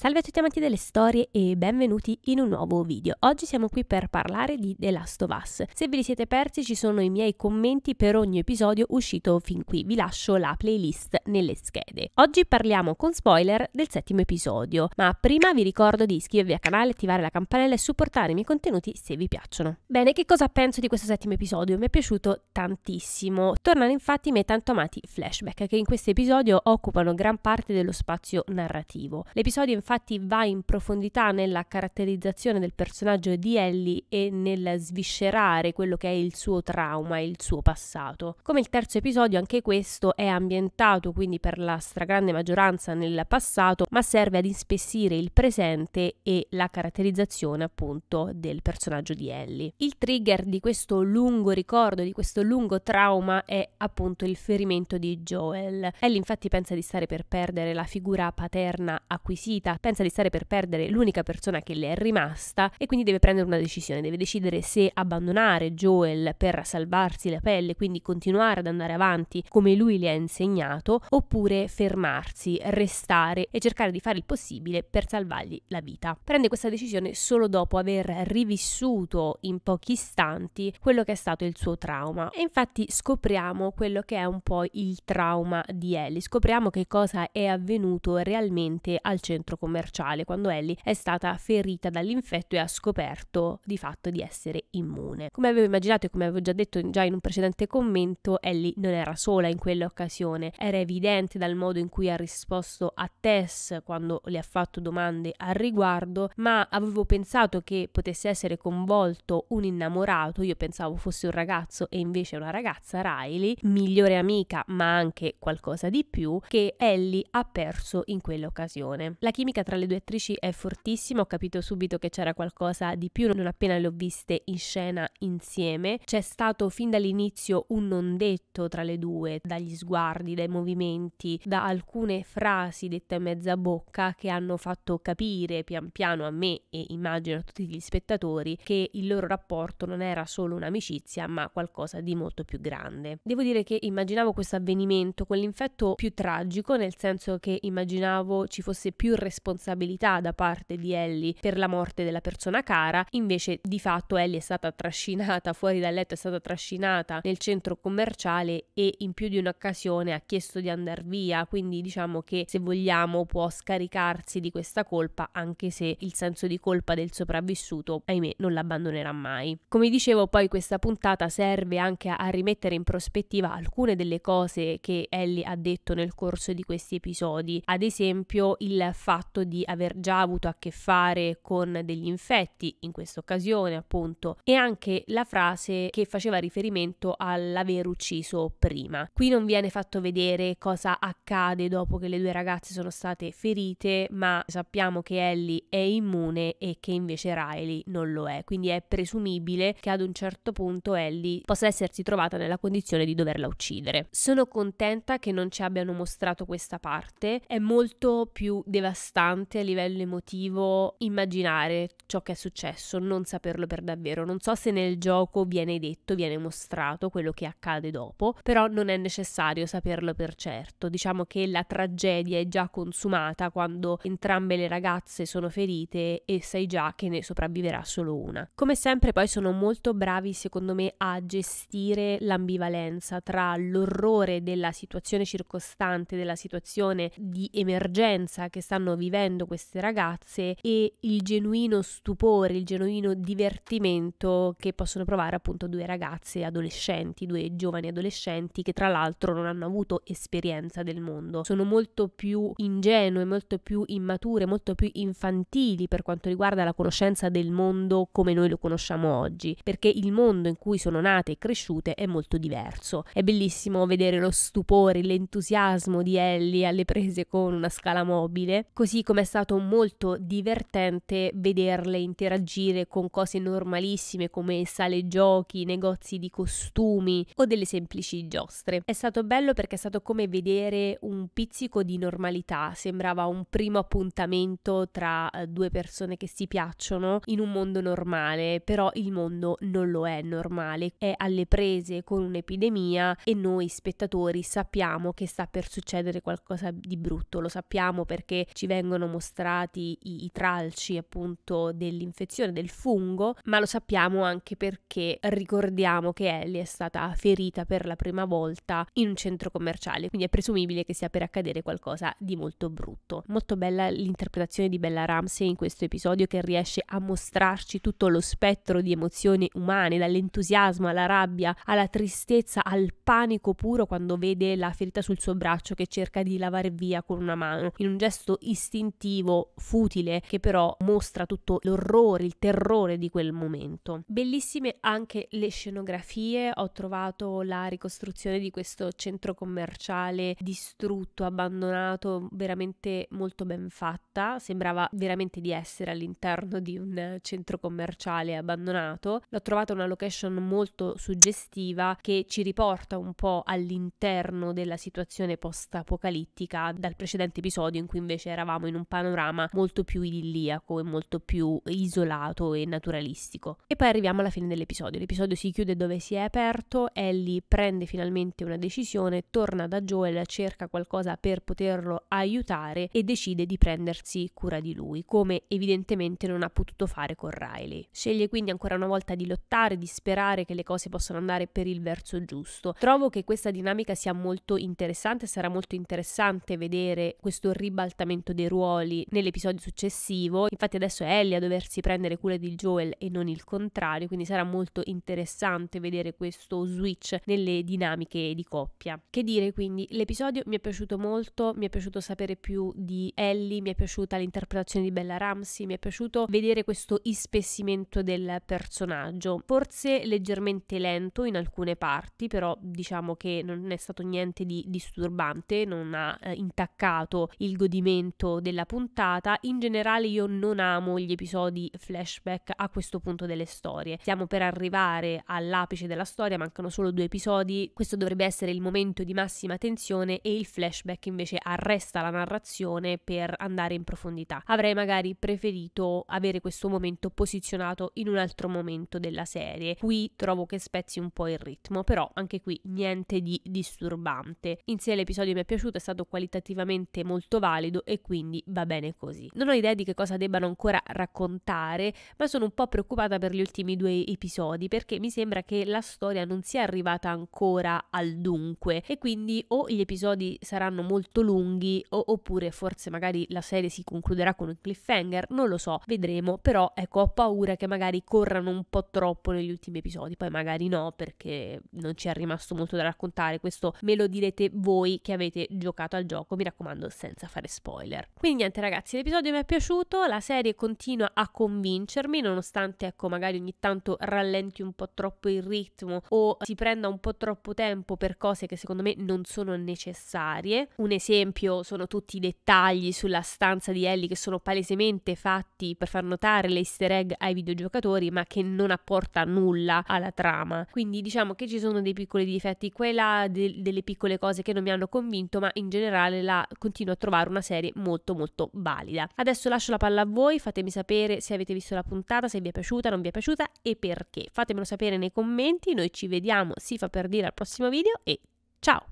Salve a tutti amanti delle storie e benvenuti in un nuovo video. Oggi siamo qui per parlare di The Last of Us. Se vi li siete persi ci sono i miei commenti per ogni episodio uscito fin qui. Vi lascio la playlist nelle schede. Oggi parliamo con spoiler del settimo episodio, ma prima vi ricordo di iscrivervi al canale, attivare la campanella e supportare i miei contenuti se vi piacciono. Bene, che cosa penso di questo settimo episodio? Mi è piaciuto tantissimo. Tornano infatti i miei tanto amati flashback che in questo episodio occupano gran parte dello spazio narrativo. L'episodio infatti infatti va in profondità nella caratterizzazione del personaggio di Ellie e nel sviscerare quello che è il suo trauma e il suo passato. Come il terzo episodio, anche questo è ambientato quindi per la stragrande maggioranza nel passato, ma serve ad inspessire il presente e la caratterizzazione appunto del personaggio di Ellie. Il trigger di questo lungo ricordo, di questo lungo trauma è appunto il ferimento di Joel. Ellie infatti pensa di stare per perdere la figura paterna acquisita pensa di stare per perdere l'unica persona che le è rimasta e quindi deve prendere una decisione, deve decidere se abbandonare Joel per salvarsi la pelle, quindi continuare ad andare avanti come lui le ha insegnato, oppure fermarsi, restare e cercare di fare il possibile per salvargli la vita. Prende questa decisione solo dopo aver rivissuto in pochi istanti quello che è stato il suo trauma. E infatti scopriamo quello che è un po' il trauma di Ellie, scopriamo che cosa è avvenuto realmente al centro commerciale commerciale quando Ellie è stata ferita dall'infetto e ha scoperto di fatto di essere immune. Come avevo immaginato e come avevo già detto già in un precedente commento, Ellie non era sola in quell'occasione, era evidente dal modo in cui ha risposto a Tess quando le ha fatto domande al riguardo, ma avevo pensato che potesse essere coinvolto un innamorato, io pensavo fosse un ragazzo e invece una ragazza, Riley, migliore amica ma anche qualcosa di più, che Ellie ha perso in quell'occasione. La chimica chimica tra le due attrici è fortissima, ho capito subito che c'era qualcosa di più non appena le ho viste in scena insieme. C'è stato fin dall'inizio un non detto tra le due, dagli sguardi, dai movimenti, da alcune frasi dette a mezza bocca che hanno fatto capire pian piano a me e immagino a tutti gli spettatori che il loro rapporto non era solo un'amicizia ma qualcosa di molto più grande. Devo dire che immaginavo questo avvenimento con l'infetto più tragico nel senso che immaginavo ci fosse più responsabilità responsabilità da parte di Ellie per la morte della persona cara, invece di fatto Ellie è stata trascinata fuori dal letto, è stata trascinata nel centro commerciale e in più di un'occasione ha chiesto di andare via, quindi diciamo che se vogliamo può scaricarsi di questa colpa anche se il senso di colpa del sopravvissuto ahimè non l'abbandonerà mai. Come dicevo poi questa puntata serve anche a rimettere in prospettiva alcune delle cose che Ellie ha detto nel corso di questi episodi, ad esempio il fatto fatto di aver già avuto a che fare con degli infetti, in questa occasione appunto, e anche la frase che faceva riferimento all'aver ucciso prima. Qui non viene fatto vedere cosa accade dopo che le due ragazze sono state ferite, ma sappiamo che Ellie è immune e che invece Riley non lo è, quindi è presumibile che ad un certo punto Ellie possa essersi trovata nella condizione di doverla uccidere. Sono contenta che non ci abbiano mostrato questa parte, è molto più devastante devastante a livello emotivo immaginare ciò che è successo, non saperlo per davvero. Non so se nel gioco viene detto, viene mostrato quello che accade dopo, però non è necessario saperlo per certo. Diciamo che la tragedia è già consumata quando entrambe le ragazze sono ferite e sai già che ne sopravviverà solo una. Come sempre poi sono molto bravi secondo me a gestire l'ambivalenza tra l'orrore della situazione circostante, della situazione di emergenza che stanno vivendo vivendo queste ragazze e il genuino stupore, il genuino divertimento che possono provare appunto due ragazze adolescenti, due giovani adolescenti che tra l'altro non hanno avuto esperienza del mondo, sono molto più ingenue, molto più immature, molto più infantili per quanto riguarda la conoscenza del mondo come noi lo conosciamo oggi, perché il mondo in cui sono nate e cresciute è molto diverso. È bellissimo vedere lo stupore, l'entusiasmo di Ellie alle prese con una scala mobile, così come è stato molto divertente vederle interagire con cose normalissime come sale giochi, negozi di costumi o delle semplici giostre. È stato bello perché è stato come vedere un pizzico di normalità, sembrava un primo appuntamento tra eh, due persone che si piacciono in un mondo normale, però il mondo non lo è normale, è alle prese con un'epidemia e noi spettatori sappiamo che sta per succedere qualcosa di brutto, lo sappiamo perché ci vengono vengono mostrati i, i tralci appunto dell'infezione del fungo, ma lo sappiamo anche perché ricordiamo che Ellie è stata ferita per la prima volta in un centro commerciale, quindi è presumibile che sia per accadere qualcosa di molto brutto. Molto bella l'interpretazione di Bella Ramsey in questo episodio che riesce a mostrarci tutto lo spettro di emozioni umane, dall'entusiasmo alla rabbia, alla tristezza, al panico puro quando vede la ferita sul suo braccio che cerca di lavare via con una mano, in un gesto istintivo istintivo futile che però mostra tutto l'orrore, il terrore di quel momento. Bellissime anche le scenografie, ho trovato la ricostruzione di questo centro commerciale distrutto, abbandonato, veramente molto ben fatta, sembrava veramente di essere all'interno di un centro commerciale abbandonato. L'ho trovata una location molto suggestiva che ci riporta un po' all'interno della situazione post-apocalittica dal precedente episodio in cui invece eravamo in un panorama molto più idilliaco e molto più isolato e naturalistico. E poi arriviamo alla fine dell'episodio. L'episodio si chiude dove si è aperto, Ellie prende finalmente una decisione, torna da Joel, cerca qualcosa per poterlo aiutare e decide di prendersi cura di lui, come evidentemente non ha potuto fare con Riley. Sceglie quindi ancora una volta di lottare, di sperare che le cose possano andare per il verso giusto. Trovo che questa dinamica sia molto interessante, sarà molto interessante vedere questo ribaltamento dei ruoli ruoli nell'episodio successivo. Infatti adesso è Ellie a doversi prendere cura di Joel e non il contrario, quindi sarà molto interessante vedere questo switch nelle dinamiche di coppia. Che dire quindi, l'episodio mi è piaciuto molto, mi è piaciuto sapere più di Ellie, mi è piaciuta l'interpretazione di Bella Ramsey, mi è piaciuto vedere questo ispessimento del personaggio, forse leggermente lento in alcune parti, però diciamo che non è stato niente di disturbante, non ha eh, intaccato il godimento della puntata, in generale io non amo gli episodi flashback a questo punto delle storie. Siamo per arrivare all'apice della storia, mancano solo due episodi, questo dovrebbe essere il momento di massima tensione e il flashback invece arresta la narrazione per andare in profondità. Avrei magari preferito avere questo momento posizionato in un altro momento della serie. Qui trovo che spezzi un po' il ritmo, però anche qui niente di disturbante. In sé l'episodio mi è piaciuto, è stato qualitativamente molto valido e quindi quindi va bene così. Non ho idea di che cosa debbano ancora raccontare, ma sono un po' preoccupata per gli ultimi due episodi perché mi sembra che la storia non sia arrivata ancora al dunque e quindi o gli episodi saranno molto lunghi o, oppure forse magari la serie si concluderà con un cliffhanger, non lo so, vedremo, però ecco ho paura che magari corrano un po' troppo negli ultimi episodi, poi magari no perché non ci è rimasto molto da raccontare, questo me lo direte voi che avete giocato al gioco, mi raccomando senza fare spoiler. Quindi quindi niente ragazzi, l'episodio mi è piaciuto, la serie continua a convincermi, nonostante ecco magari ogni tanto rallenti un po' troppo il ritmo o si prenda un po' troppo tempo per cose che secondo me non sono necessarie. Un esempio sono tutti i dettagli sulla stanza di Ellie che sono palesemente fatti per far notare le easter egg ai videogiocatori ma che non apporta nulla alla trama. Quindi diciamo che ci sono dei piccoli difetti qua là, de- delle piccole cose che non mi hanno convinto ma in generale la continuo a trovare una serie molto molto molto valida. Adesso lascio la palla a voi, fatemi sapere se avete visto la puntata, se vi è piaciuta, non vi è piaciuta e perché. Fatemelo sapere nei commenti, noi ci vediamo, si fa per dire al prossimo video e ciao!